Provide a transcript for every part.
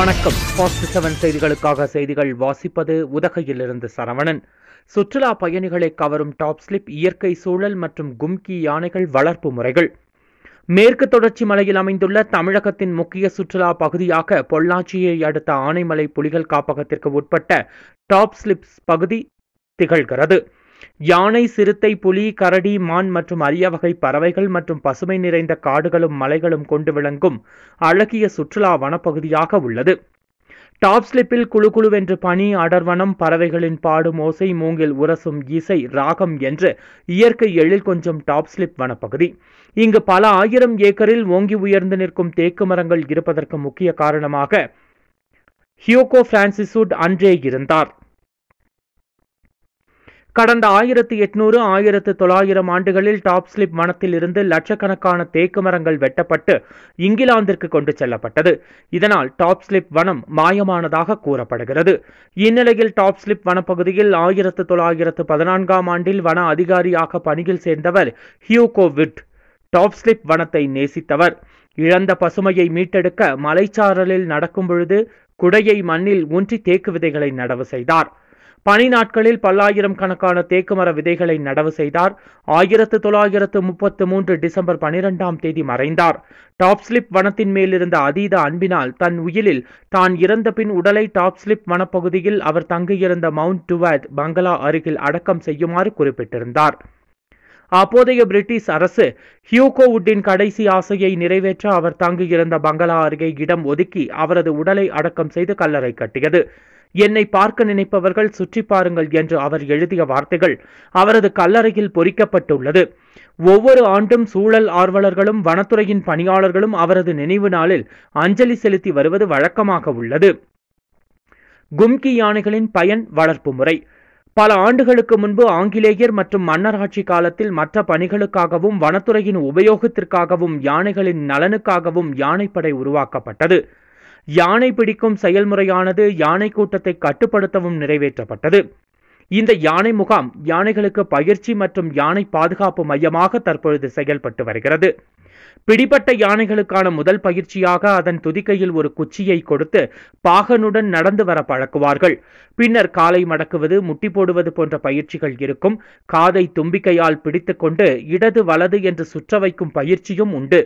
வணக்கம் செவன் செய்திகளுக்காக செய்திகள் வாசிப்பது உதகையிலிருந்து சரவணன் சுற்றுலா பயணிகளை கவரும் டாப் ஸ்லிப் இயற்கை சூழல் மற்றும் கும்கி யானைகள் வளர்ப்பு முறைகள் மேற்கு தொடர்ச்சி மலையில் அமைந்துள்ள தமிழகத்தின் முக்கிய சுற்றுலா பகுதியாக பொள்ளாச்சியை அடுத்த ஆனைமலை புலிகள் காப்பகத்திற்கு உட்பட்ட டாப் ஸ்லிப்ஸ் பகுதி திகழ்கிறது யானை சிறுத்தை புலி கரடி மான் மற்றும் அரிய வகை பறவைகள் மற்றும் பசுமை நிறைந்த காடுகளும் மலைகளும் கொண்டு விளங்கும் அழகிய சுற்றுலா வனப்பகுதியாக உள்ளது டாப் ஸ்லிப்பில் குழுக்குழுவென்று பனி அடர்வனம் பறவைகளின் பாடும் ஓசை மூங்கில் உரசும் இசை ராகம் என்று இயற்கை எழில் கொஞ்சம் டாப் ஸ்லிப் வனப்பகுதி இங்கு பல ஆயிரம் ஏக்கரில் ஓங்கி உயர்ந்து நிற்கும் தேக்கு மரங்கள் இருப்பதற்கு முக்கிய காரணமாக ஹியோகோ பிரான்சிசுட் அன்றே இருந்தார் கடந்த ஆயிரத்தி எட்நூறு ஆயிரத்து தொள்ளாயிரம் ஆண்டுகளில் டாப் ஸ்லிப் வனத்தில் இருந்து லட்சக்கணக்கான தேக்கு மரங்கள் வெட்டப்பட்டு இங்கிலாந்திற்கு கொண்டு செல்லப்பட்டது இதனால் டாப் ஸ்லிப் வனம் மாயமானதாக கூறப்படுகிறது இந்நிலையில் டாப் ஸ்லிப் வனப்பகுதியில் ஆயிரத்து தொள்ளாயிரத்து பதினான்காம் ஆண்டில் வன அதிகாரியாக பணியில் சேர்ந்தவர் ஹியூகோ விட் டாப் ஸ்லிப் வனத்தை நேசித்தவர் இழந்த பசுமையை மீட்டெடுக்க மலைச்சாரலில் நடக்கும் பொழுது குடையை மண்ணில் ஊன்றி தேக்கு விதைகளை நடவு செய்தார் பனி நாட்களில் பல்லாயிரம் கணக்கான தேக்குமர விதைகளை நடவு செய்தார் ஆயிரத்து தொள்ளாயிரத்து முப்பத்து மூன்று டிசம்பர் பனிரெண்டாம் தேதி மறைந்தார் டாப்ஸ்லிப் வனத்தின் மேலிருந்த அதீத அன்பினால் தன் உயிலில் தான் இறந்த பின் உடலை டாப்ஸ்லிப் வனப்பகுதியில் அவர் தங்கியிருந்த மவுண்ட் டுவாட் பங்களா அருகில் அடக்கம் செய்யுமாறு குறிப்பிட்டிருந்தார் அப்போதைய பிரிட்டிஷ் அரசு ஹியூகோவுட்டின் கடைசி ஆசையை நிறைவேற்ற அவர் தங்கியிருந்த பங்களா அருகே இடம் ஒதுக்கி அவரது உடலை அடக்கம் செய்து கல்லறை கட்டியது என்னை பார்க்க நினைப்பவர்கள் சுற்றி பாருங்கள் என்று அவர் எழுதிய வார்த்தைகள் அவரது கல்லறையில் பொறிக்கப்பட்டுள்ளது ஒவ்வொரு ஆண்டும் சூழல் ஆர்வலர்களும் வனத்துறையின் பணியாளர்களும் அவரது நினைவு நாளில் அஞ்சலி செலுத்தி வருவது வழக்கமாக உள்ளது கும்கி யானைகளின் பயன் வளர்ப்பு முறை பல ஆண்டுகளுக்கு முன்பு ஆங்கிலேயர் மற்றும் மன்னராட்சி காலத்தில் மற்ற பணிகளுக்காகவும் வனத்துறையின் உபயோகத்திற்காகவும் யானைகளின் நலனுக்காகவும் யானைப்படை உருவாக்கப்பட்டது யானை பிடிக்கும் செயல்முறையானது யானை கூட்டத்தை கட்டுப்படுத்தவும் நிறைவேற்றப்பட்டது இந்த யானை முகாம் யானைகளுக்கு பயிற்சி மற்றும் யானை பாதுகாப்பு மையமாக தற்பொழுது செயல்பட்டு வருகிறது பிடிபட்ட யானைகளுக்கான முதல் பயிற்சியாக அதன் துதிக்கையில் ஒரு குச்சியை கொடுத்து பாகனுடன் நடந்து வர பழக்குவார்கள் பின்னர் காலை மடக்குவது முட்டி போடுவது போன்ற பயிற்சிகள் இருக்கும் காதை தும்பிக்கையால் பிடித்துக்கொண்டு இடது வலது என்று சுற்ற வைக்கும் பயிற்சியும் உண்டு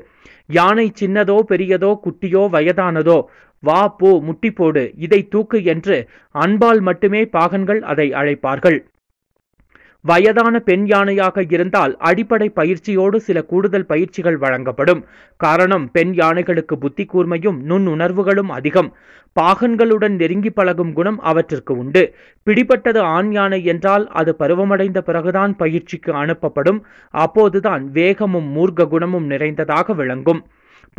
யானை சின்னதோ பெரியதோ குட்டியோ வயதானதோ வா போ முட்டி போடு இதை தூக்கு என்று அன்பால் மட்டுமே பாகன்கள் அதை அழைப்பார்கள் வயதான பெண் யானையாக இருந்தால் அடிப்படை பயிற்சியோடு சில கூடுதல் பயிற்சிகள் வழங்கப்படும் காரணம் பெண் யானைகளுக்கு புத்தி கூர்மையும் நுண்ணுணர்வுகளும் அதிகம் பாகன்களுடன் நெருங்கி பழகும் குணம் அவற்றிற்கு உண்டு பிடிபட்டது ஆண் யானை என்றால் அது பருவமடைந்த பிறகுதான் பயிற்சிக்கு அனுப்பப்படும் அப்போதுதான் வேகமும் மூர்க்க குணமும் நிறைந்ததாக விளங்கும்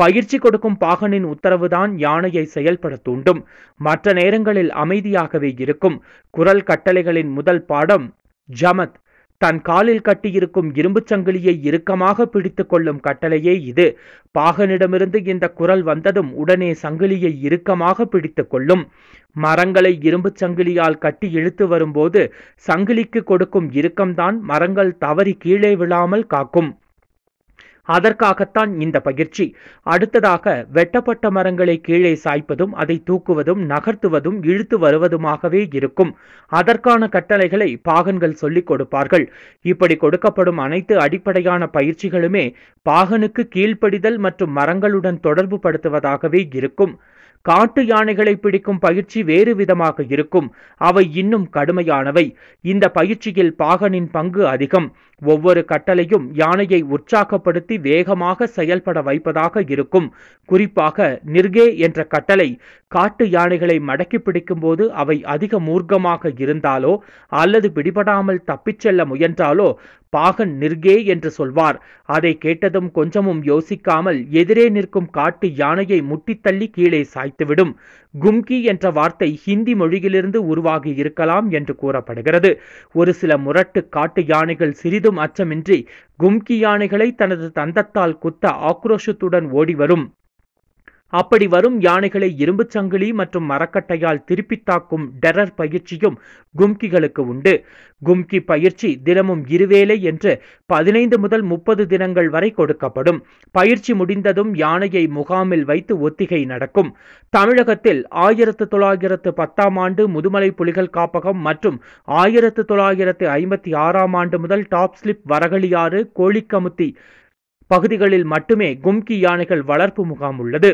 பயிற்சி கொடுக்கும் பாகனின் உத்தரவுதான் யானையை செயல்பட தூண்டும் மற்ற நேரங்களில் அமைதியாகவே இருக்கும் குரல் கட்டளைகளின் முதல் பாடம் ஜமத் தன் காலில் கட்டியிருக்கும் இரும்புச் சங்கிலியை இறுக்கமாக பிடித்து கொள்ளும் கட்டளையே இது பாகனிடமிருந்து இந்த குரல் வந்ததும் உடனே சங்கிலியை இறுக்கமாக பிடித்து கொள்ளும் மரங்களை இரும்புச் சங்கிலியால் கட்டி இழுத்து வரும்போது சங்கிலிக்கு கொடுக்கும் இறுக்கம்தான் மரங்கள் தவறி கீழே விழாமல் காக்கும் அதற்காகத்தான் இந்த பயிற்சி அடுத்ததாக வெட்டப்பட்ட மரங்களை கீழே சாய்ப்பதும் அதை தூக்குவதும் நகர்த்துவதும் இழுத்து வருவதுமாகவே இருக்கும் அதற்கான கட்டளைகளை பாகன்கள் சொல்லிக் கொடுப்பார்கள் இப்படி கொடுக்கப்படும் அனைத்து அடிப்படையான பயிற்சிகளுமே பாகனுக்கு கீழ்ப்படிதல் மற்றும் மரங்களுடன் தொடர்பு படுத்துவதாகவே இருக்கும் காட்டு யானைகளை பிடிக்கும் பயிற்சி வேறு விதமாக இருக்கும் அவை இன்னும் கடுமையானவை இந்த பயிற்சியில் பாகனின் பங்கு அதிகம் ஒவ்வொரு கட்டளையும் யானையை உற்சாகப்படுத்தி வேகமாக செயல்பட வைப்பதாக இருக்கும் குறிப்பாக நிர்கே என்ற கட்டளை காட்டு யானைகளை மடக்கி போது அவை அதிக மூர்க்கமாக இருந்தாலோ அல்லது பிடிபடாமல் தப்பிச் செல்ல முயன்றாலோ பாகன் நிர்கே என்று சொல்வார் அதை கேட்டதும் கொஞ்சமும் யோசிக்காமல் எதிரே நிற்கும் காட்டு யானையை முட்டித்தள்ளி கீழே சாய்த்துவிடும் கும்கி என்ற வார்த்தை ஹிந்தி மொழியிலிருந்து உருவாகி இருக்கலாம் என்று கூறப்படுகிறது ஒரு சில முரட்டு காட்டு யானைகள் சிறிது சிறிதும் அச்சமின்றி கும்கி யானைகளை தனது தந்தத்தால் குத்த ஆக்ரோஷத்துடன் ஓடிவரும் அப்படி வரும் யானைகளை இரும்புச் சங்கிலி மற்றும் மரக்கட்டையால் திருப்பி தாக்கும் டெரர் பயிற்சியும் கும்கிகளுக்கு உண்டு கும்கி பயிற்சி தினமும் இருவேளை என்று பதினைந்து முதல் முப்பது தினங்கள் வரை கொடுக்கப்படும் பயிற்சி முடிந்ததும் யானையை முகாமில் வைத்து ஒத்திகை நடக்கும் தமிழகத்தில் ஆயிரத்து தொள்ளாயிரத்து பத்தாம் ஆண்டு முதுமலை புலிகள் காப்பகம் மற்றும் ஆயிரத்து தொள்ளாயிரத்து ஐம்பத்தி ஆறாம் ஆண்டு முதல் டாப் ஸ்லிப் வரகளியாறு கோழிக்கமுத்தி பகுதிகளில் மட்டுமே கும்கி யானைகள் வளர்ப்பு முகாம் உள்ளது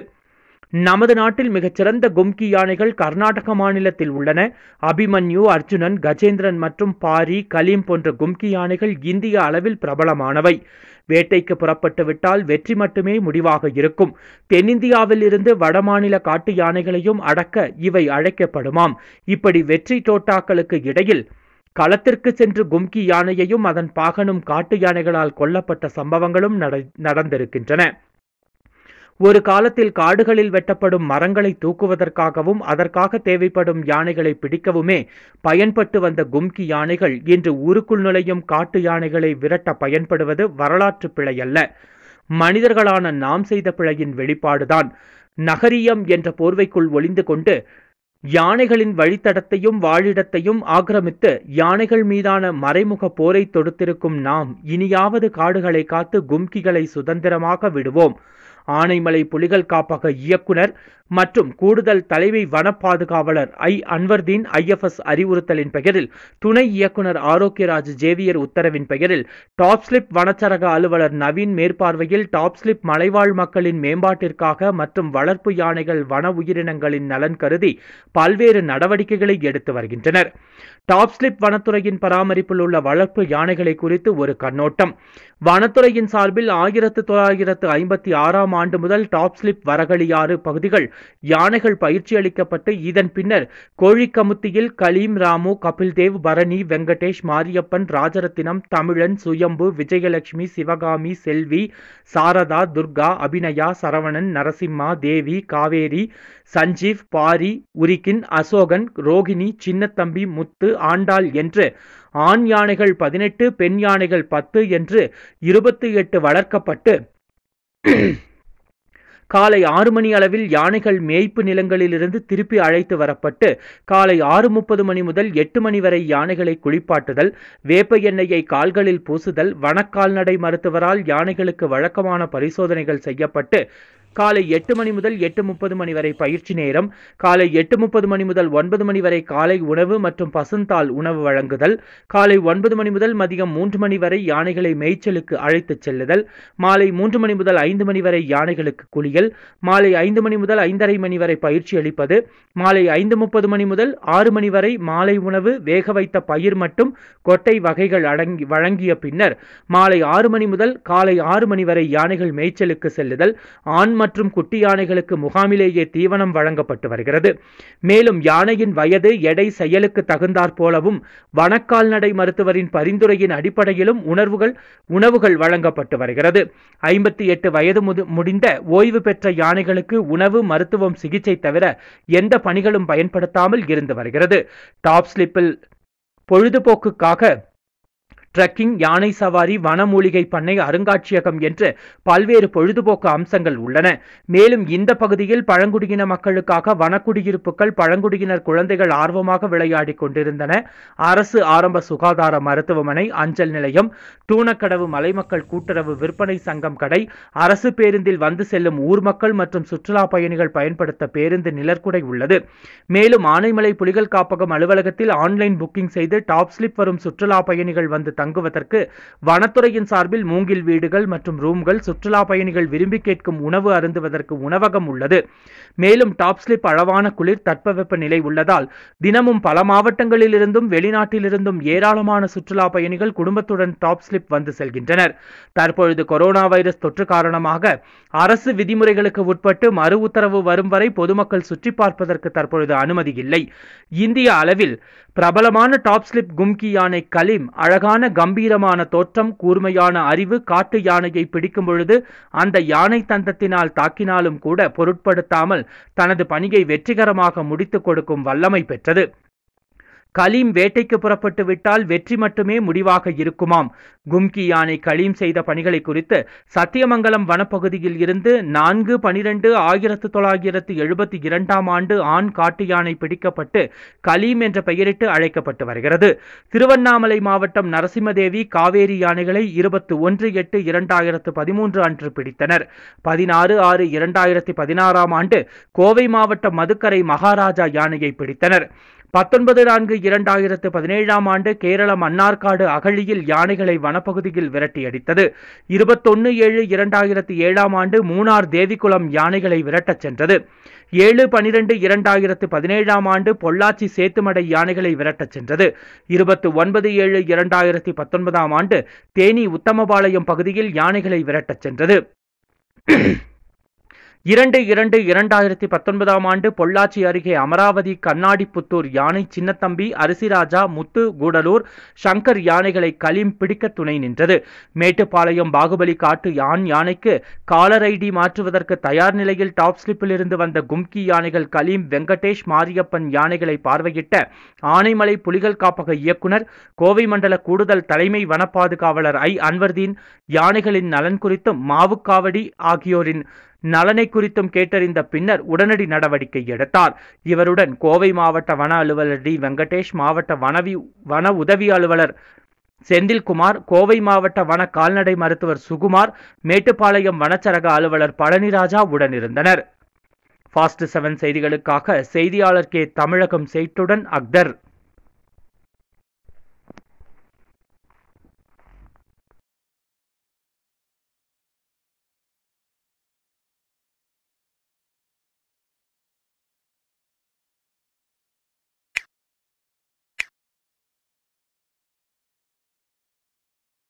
நமது நாட்டில் மிகச்சிறந்த கும்கி யானைகள் கர்நாடக மாநிலத்தில் உள்ளன அபிமன்யு அர்ஜுனன் கஜேந்திரன் மற்றும் பாரி கலீம் போன்ற கும்கி யானைகள் இந்திய அளவில் பிரபலமானவை வேட்டைக்கு புறப்பட்டு விட்டால் வெற்றி மட்டுமே முடிவாக இருக்கும் தென்னிந்தியாவில் இருந்து வடமாநில காட்டு யானைகளையும் அடக்க இவை அழைக்கப்படுமாம் இப்படி வெற்றி தோட்டாக்களுக்கு இடையில் களத்திற்கு சென்று கும்கி யானையையும் அதன் பாகனும் காட்டு யானைகளால் கொல்லப்பட்ட சம்பவங்களும் நடந்திருக்கின்றன ஒரு காலத்தில் காடுகளில் வெட்டப்படும் மரங்களை தூக்குவதற்காகவும் அதற்காக தேவைப்படும் யானைகளை பிடிக்கவுமே பயன்பட்டு வந்த கும்கி யானைகள் இன்று ஊருக்குள் நுழையும் காட்டு யானைகளை விரட்ட பயன்படுவது வரலாற்று பிழை அல்ல மனிதர்களான நாம் செய்த பிழையின் வெளிப்பாடுதான் நகரியம் என்ற போர்வைக்குள் ஒளிந்து கொண்டு யானைகளின் வழித்தடத்தையும் வாழிடத்தையும் ஆக்கிரமித்து யானைகள் மீதான மறைமுக போரை தொடுத்திருக்கும் நாம் இனியாவது காடுகளை காத்து கும்கிகளை சுதந்திரமாக விடுவோம் ஆனைமலை புலிகள் காப்பக இயக்குனர் மற்றும் கூடுதல் தலைமை வன பாதுகாவலர் ஐ அன்வர்தீன் ஐஎஃப்எஸ் அறிவுறுத்தலின் பெயரில் துணை இயக்குனர் ஆரோக்கியராஜ் ஜேவியர் உத்தரவின் பெயரில் டாப்ஸ்லிப் வனச்சரக அலுவலர் நவீன் மேற்பார்வையில் டாப்ஸ்லிப் மலைவாழ் மக்களின் மேம்பாட்டிற்காக மற்றும் வளர்ப்பு யானைகள் வன உயிரினங்களின் நலன் கருதி பல்வேறு நடவடிக்கைகளை எடுத்து வருகின்றனர் டாப்ஸ்லிப் வனத்துறையின் பராமரிப்பில் உள்ள வளர்ப்பு யானைகளை குறித்து ஒரு கண்ணோட்டம் வனத்துறையின் சார்பில் ஆயிரத்து தொள்ளாயிரத்து ஐம்பத்தி ஆறாம் ஐந்தாம் ஆண்டு முதல் டாப் ஸ்லிப் வரகளியாறு பகுதிகள் யானைகள் பயிற்சி அளிக்கப்பட்டு இதன் பின்னர் கோழிக்கமுத்தியில் கலீம் ராமு கபில்தேவ் பரணி வெங்கடேஷ் மாரியப்பன் ராஜரத்தினம் தமிழன் சுயம்பு விஜயலட்சுமி சிவகாமி செல்வி சாரதா துர்கா அபிநயா சரவணன் நரசிம்மா தேவி காவேரி சஞ்சீவ் பாரி உரிக்கின் அசோகன் ரோகிணி சின்னத்தம்பி முத்து ஆண்டாள் என்று ஆண் யானைகள் பதினெட்டு பெண் யானைகள் பத்து என்று இருபத்தி எட்டு வளர்க்கப்பட்டு காலை ஆறு மணி அளவில் யானைகள் மேய்ப்பு நிலங்களிலிருந்து திருப்பி அழைத்து வரப்பட்டு காலை ஆறு முப்பது மணி முதல் எட்டு மணி வரை யானைகளை குளிப்பாட்டுதல் வேப்ப எண்ணெயை கால்களில் பூசுதல் வனக்கால்நடை மருத்துவரால் யானைகளுக்கு வழக்கமான பரிசோதனைகள் செய்யப்பட்டு காலை எட்டு மணி முதல் எட்டு முப்பது மணி வரை பயிற்சி நேரம் காலை எட்டு முப்பது மணி முதல் ஒன்பது மணி வரை காலை உணவு மற்றும் பசுந்தால் உணவு வழங்குதல் காலை ஒன்பது மணி முதல் மதியம் மூன்று மணி வரை யானைகளை மேய்ச்சலுக்கு அழைத்துச் செல்லுதல் மாலை மூன்று மணி முதல் ஐந்து மணி வரை யானைகளுக்கு குளியல் மாலை ஐந்து மணி முதல் ஐந்தரை மணி வரை பயிற்சி அளிப்பது மாலை ஐந்து முப்பது மணி முதல் ஆறு மணி வரை மாலை உணவு வேக வைத்த பயிர் மற்றும் கொட்டை வகைகள் அடங்கி வழங்கிய பின்னர் மாலை ஆறு மணி முதல் காலை ஆறு மணி வரை யானைகள் மேய்ச்சலுக்கு செல்லுதல் ஆண் மற்றும் குட்டி யானைகளுக்கு முகாமிலேயே தீவனம் வழங்கப்பட்டு வருகிறது மேலும் யானையின் வயது எடை செயலுக்கு தகுந்தாற் போலவும் வனக்கால்நடை மருத்துவரின் பரிந்துரையின் அடிப்படையிலும் உணர்வுகள் உணவுகள் வழங்கப்பட்டு வருகிறது ஐம்பத்தி எட்டு வயது முடிந்த ஓய்வு பெற்ற யானைகளுக்கு உணவு மருத்துவம் சிகிச்சை தவிர எந்த பணிகளும் பயன்படுத்தாமல் இருந்து வருகிறது டாப் ஸ்லிப்பில் பொழுதுபோக்குக்காக ட்ரக்கிங் யானை சவாரி வனமூலிகை பண்ணை அருங்காட்சியகம் என்று பல்வேறு பொழுதுபோக்கு அம்சங்கள் உள்ளன மேலும் இந்த பகுதியில் பழங்குடியின மக்களுக்காக வனக்குடியிருப்புகள் பழங்குடியினர் குழந்தைகள் ஆர்வமாக விளையாடிக் கொண்டிருந்தன அரசு ஆரம்ப சுகாதார மருத்துவமனை அஞ்சல் நிலையம் தூணக்கடவு மலைமக்கள் கூட்டுறவு விற்பனை சங்கம் கடை அரசு பேருந்தில் வந்து செல்லும் ஊர் மக்கள் மற்றும் சுற்றுலா பயணிகள் பயன்படுத்த பேருந்து நிலர்குடை உள்ளது மேலும் ஆனைமலை புலிகள் காப்பகம் அலுவலகத்தில் ஆன்லைன் புக்கிங் செய்து டாப் ஸ்லிப் வரும் சுற்றுலா பயணிகள் வந்து தங்குவதற்கு வனத்துறையின் சார்பில் மூங்கில் வீடுகள் மற்றும் ரூம்கள் சுற்றுலா பயணிகள் விரும்பி கேட்கும் உணவு அருந்துவதற்கு உணவகம் உள்ளது மேலும் டாப் ஸ்லிப் அளவான குளிர் தட்பவெப்ப நிலை உள்ளதால் தினமும் பல மாவட்டங்களில் வெளிநாட்டிலிருந்தும் ஏராளமான சுற்றுலா பயணிகள் குடும்பத்துடன் டாப் ஸ்லிப் வந்து செல்கின்றனர் தற்பொழுது கொரோனா வைரஸ் தொற்று காரணமாக அரசு விதிமுறைகளுக்கு உட்பட்டு மறு உத்தரவு வரும் வரை பொதுமக்கள் சுற்றி பார்ப்பதற்கு தற்பொழுது அனுமதி இல்லை இந்திய அளவில் பிரபலமான டாப் ஸ்லிப் கும்கி யானை கலிம் அழகான கம்பீரமான தோற்றம் கூர்மையான அறிவு காட்டு யானையை பிடிக்கும் பொழுது அந்த யானை தந்தத்தினால் தாக்கினாலும் கூட பொருட்படுத்தாமல் தனது பணியை வெற்றிகரமாக முடித்துக் கொடுக்கும் வல்லமை பெற்றது கலீம் வேட்டைக்கு புறப்பட்டு விட்டால் வெற்றி மட்டுமே முடிவாக இருக்குமாம் கும்கி யானை கலீம் செய்த பணிகளை குறித்து சத்தியமங்கலம் வனப்பகுதியில் இருந்து நான்கு பனிரெண்டு ஆயிரத்து தொள்ளாயிரத்து எழுபத்தி இரண்டாம் ஆண்டு ஆண் காட்டு யானை பிடிக்கப்பட்டு கலீம் என்ற பெயரிட்டு அழைக்கப்பட்டு வருகிறது திருவண்ணாமலை மாவட்டம் நரசிம்மதேவி காவேரி யானைகளை இருபத்தி ஒன்று எட்டு இரண்டாயிரத்து பதிமூன்று அன்று பிடித்தனர் பதினாறு ஆறு இரண்டாயிரத்தி பதினாறாம் ஆண்டு கோவை மாவட்டம் மதுக்கரை மகாராஜா யானையை பிடித்தனர் பத்தொன்பது நான்கு இரண்டாயிரத்து பதினேழாம் ஆண்டு கேரளம் மன்னார்காடு அகழியில் யானைகளை வனப்பகுதியில் விரட்டியடித்தது இருபத்தொன்னு ஏழு இரண்டாயிரத்து ஏழாம் ஆண்டு மூணார் தேவிக்குளம் யானைகளை விரட்டச் சென்றது ஏழு பனிரெண்டு இரண்டாயிரத்து பதினேழாம் ஆண்டு பொள்ளாச்சி சேத்துமடை யானைகளை விரட்டச் சென்றது இருபத்து ஒன்பது ஏழு இரண்டாயிரத்தி பத்தொன்பதாம் ஆண்டு தேனி உத்தமபாளையம் பகுதியில் யானைகளை விரட்டச் சென்றது இரண்டு இரண்டு இரண்டாயிரத்தி பத்தொன்பதாம் ஆண்டு பொள்ளாச்சி அருகே அமராவதி கண்ணாடிப்புத்தூர் யானை சின்னத்தம்பி அரிசிராஜா முத்து கூடலூர் சங்கர் யானைகளை களிம் பிடிக்க துணை நின்றது மேட்டுப்பாளையம் பாகுபலி காட்டு யான் யானைக்கு காலர் ஐடி மாற்றுவதற்கு தயார் நிலையில் டாப் ஸ்லிப்பில் இருந்து வந்த கும்கி யானைகள் கலீம் வெங்கடேஷ் மாரியப்பன் யானைகளை பார்வையிட்ட ஆனைமலை புலிகள் காப்பக இயக்குனர் கோவை மண்டல கூடுதல் தலைமை வன பாதுகாவலர் ஐ அன்வர்தீன் யானைகளின் நலன் குறித்தும் மாவுக்காவடி ஆகியோரின் நலனை குறித்தும் கேட்டறிந்த பின்னர் உடனடி நடவடிக்கை எடுத்தார் இவருடன் கோவை மாவட்ட வன அலுவலர் டி வெங்கடேஷ் மாவட்ட வனவி வன உதவி அலுவலர் செந்தில்குமார் கோவை மாவட்ட வன கால்நடை மருத்துவர் சுகுமார் மேட்டுப்பாளையம் வனச்சரக அலுவலர் பழனிராஜா உடனிருந்தனர் ஃபாஸ்ட் செவன் செய்திகளுக்காக செய்தியாளர் கே தமிழகம் செய்துடன் அக்தர்